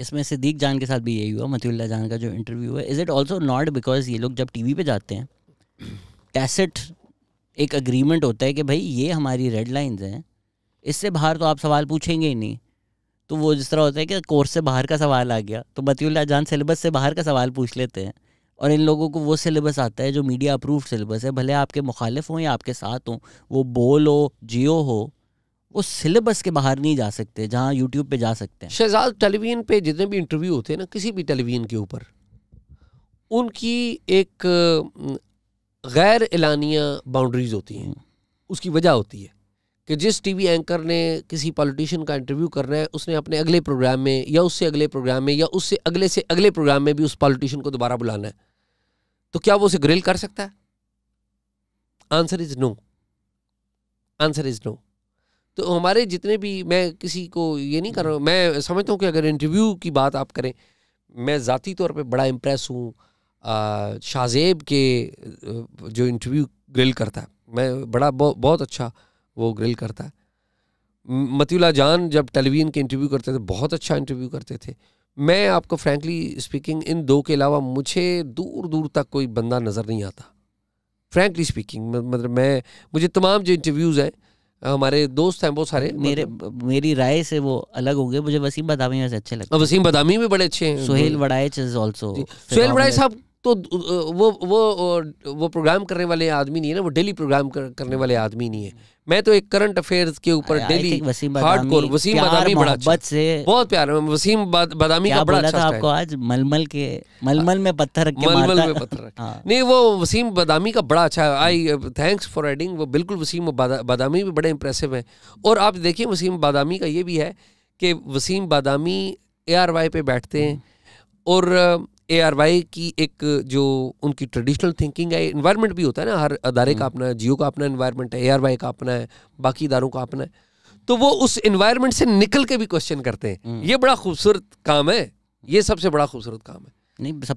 इसमें सिद्दीक जान के साथ भी यही हुआ मतील्ला जान का जो इंटरव्यू है is it also not because ये लोग जब टीवी पे जाते हैं टैसेट एक अग्रीमेंट होता है कि भाई ये हमारी रेड लाइन्स हैं इससे बाहर तो आप सवाल पूछेंगे ही नहीं तो वो जिस तरह होता है कि कोर्स से बाहर का सवाल आ गया तो मतील्ला जान सिलेबस से बाहर का सवाल पूछ लेते हैं और इन लोगों को वो सिलेबस आता है जो मीडिया अप्रूव्ड सिलेबस है भले आपके मुखालिफ हों या आपके साथ हों वो बोल हो जियो हो वो सिलेबस के बाहर नहीं जा सकते जहाँ यूट्यूब पे जा सकते हैं शहजाद टेलीविजन पे जितने भी इंटरव्यू होते हैं ना किसी भी टेलीविजन के ऊपर उनकी एक गैर एलानिया बाउंड्रीज होती हैं हम्म। उसकी वजह होती है कि जिस टीवी एंकर ने किसी पॉलिटिशियन का इंटरव्यू करना है उसने अपने अगले प्रोग्राम में या उससे अगले प्रोग्राम में या उससे अगले से अगले प्रोग्राम में भी उस पॉलिटिशियन को दोबारा बुलाना है तो क्या वो उसे ग्रिल कर सकता है answer is no answer is no तो हमारे जितने भी मैं किसी को ये नहीं कर रहा हूँ मैं समझता हूँ कि अगर इंटरव्यू की बात आप करें मैं ज़ाती तौर पर बड़ा इम्प्रेस हूँ शाहजेब के जो इंटरव्यू ग्रिल करता है मैं बड़ा बहु, बहुत अच्छा वो ग्रिल करता है मतीला जान जब टेलीविज़न के इंटरव्यू करते थे बहुत अच्छा इंटरव्यू करते थे मैं आपको फ्रैंकली स्पीकिंग इन दो के अलावा मुझे दूर दूर तक कोई बंदा नज़र नहीं आता फ्रैंकली स्पीकिंग मतलब मैं मुझे तमाम जो इंटरव्यूज़ हैं हमारे दोस्त हैं वो सारे मेरे मतलब- मेरी राय से वो अलग हो गए मुझे वसीम बदामी वैसे अच्छे लगते हैं वसीम बदामी भी बड़े अच्छे हैं सुहेल बड़ाइच इज आल्सो सुहेल बड़ाइच साहब तो वो वो वो प्रोग्राम करने वाले आदमी नहीं है ना वो डेली प्रोग्राम कर, करने वाले आदमी नहीं है मैं तो एक करंट अफेयर्स के ऊपर daily hard core Wasim Badami बड़ा अच्छा से बहुत प्यार है वसीम बादामी का बड़ा अच्छा आपको आज मलमल के मलमल में पत्थर रख मलमल में पत्थर हाँ। नहीं वो वसीम बादामी का बड़ा अच्छा आई थैंक्स फॉर एडिंग वो बिल्कुल वसीम बादामी भी बड़े इंप्रेसिव हैं और आप देखिए वसीम बादामी का ये भी है कि वसीम बादामी ए पे बैठते हैं हम्म। और ए आर वाई की एक जो उनकी ट्रेडिशनल थिंकिंग है इन्वायरमेंट भी होता है ना हर अदारे का हम्म। अपना जियो का अपना इन्वायरमेंट है ए आर वाई का अपना है बाकी इदारों का अपना है तो वो उस इन्वायरमेंट से निकल के भी क्वेश्चन करते हैं हम्म। ये बड़ा खूबसूरत काम है ये सबसे बड़ा खूबसूरत काम है नहीं सब